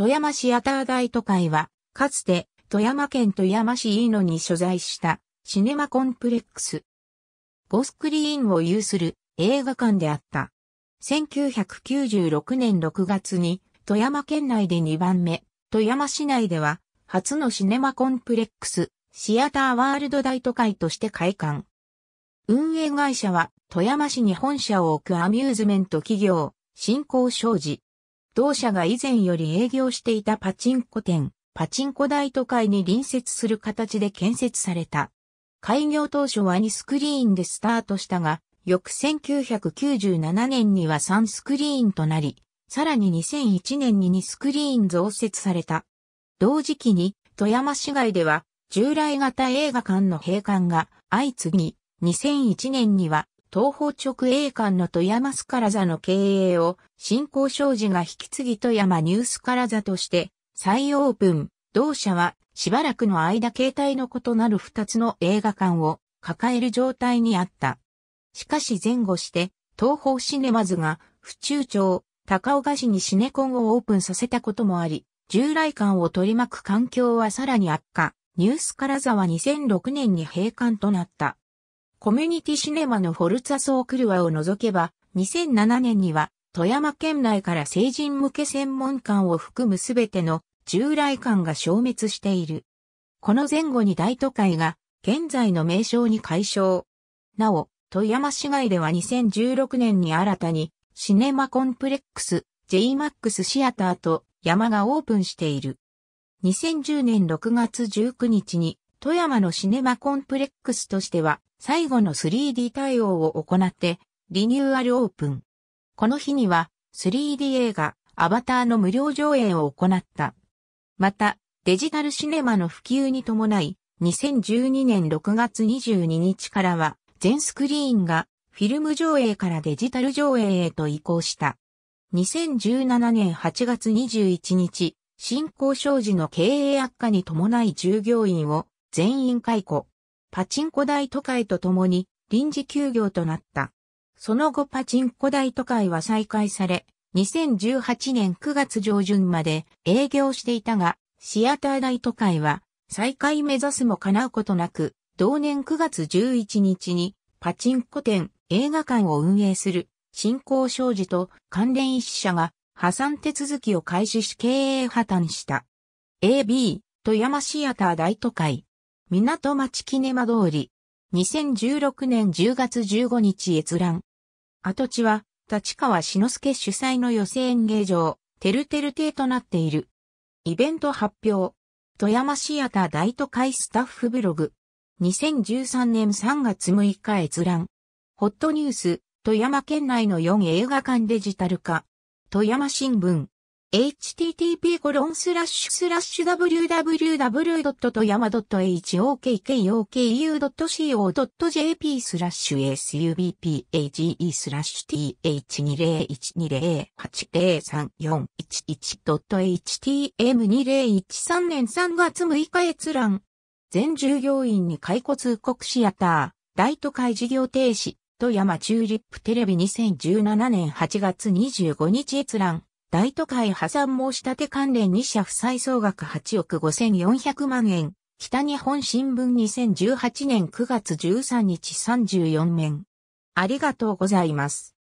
富山市アター大都会は、かつて富山県富山市飯野に所在したシネマコンプレックス。ゴスクリーンを有する映画館であった。1996年6月に富山県内で2番目、富山市内では初のシネマコンプレックス、シアターワールド大都会として開館。運営会社は富山市に本社を置くアミューズメント企業、新興商事。同社が以前より営業していたパチンコ店、パチンコ大都会に隣接する形で建設された。開業当初は2スクリーンでスタートしたが、翌1997年には3スクリーンとなり、さらに2001年に2スクリーン増設された。同時期に富山市街では従来型映画館の閉館が相次ぎ、2001年には東方直営館の富山スカラ座の経営を、新興商事が引き継ぎ富山ニュースカラ座として、再オープン。同社は、しばらくの間形態の異なる二つの映画館を抱える状態にあった。しかし前後して、東方シネマズが、府中町、高岡市にシネコンをオープンさせたこともあり、従来館を取り巻く環境はさらに悪化。ニュースカラザは2006年に閉館となった。コミュニティシネマのフォルツァソークルワを除けば、2007年には、富山県内から成人向け専門館を含むすべての従来館が消滅している。この前後に大都会が現在の名称に解消。なお、富山市外では2016年に新たにシネマコンプレックス、JMAX シアターと山がオープンしている。2010年6月19日に富山のシネマコンプレックスとしては最後の 3D 対応を行ってリニューアルオープン。この日には 3D 映画アバターの無料上映を行った。またデジタルシネマの普及に伴い2012年6月22日からは全スクリーンがフィルム上映からデジタル上映へと移行した。2017年8月21日、新興商事の経営悪化に伴い従業員を全員解雇。パチンコ大都会とともに臨時休業となった。その後パチンコ大都会は再開され、2018年9月上旬まで営業していたが、シアター大都会は再開目指すも叶うことなく、同年9月11日にパチンコ店、映画館を運営する新興商事と関連一社が破産手続きを開始し経営破綻した。AB、富山シアター大都会、港町キネマ通り。2016年10月15日閲覧。跡地は、立川志之助主催の寄せ演芸場、てるてる亭となっている。イベント発表。富山シアター大都会スタッフブログ。2013年3月6日閲覧。ホットニュース、富山県内の4映画館デジタル化。富山新聞。http コロ w w w y a m a h o k k o k u c o j p subpage th2012080341.htm2013 年3月6日閲覧。全従業員に解雇通告シアター、大都会事業停止、富山チューリップテレビ2017年8月25日閲覧。大都会破産申立て関連2社負債総額8億5400万円。北日本新聞2018年9月13日34面。ありがとうございます。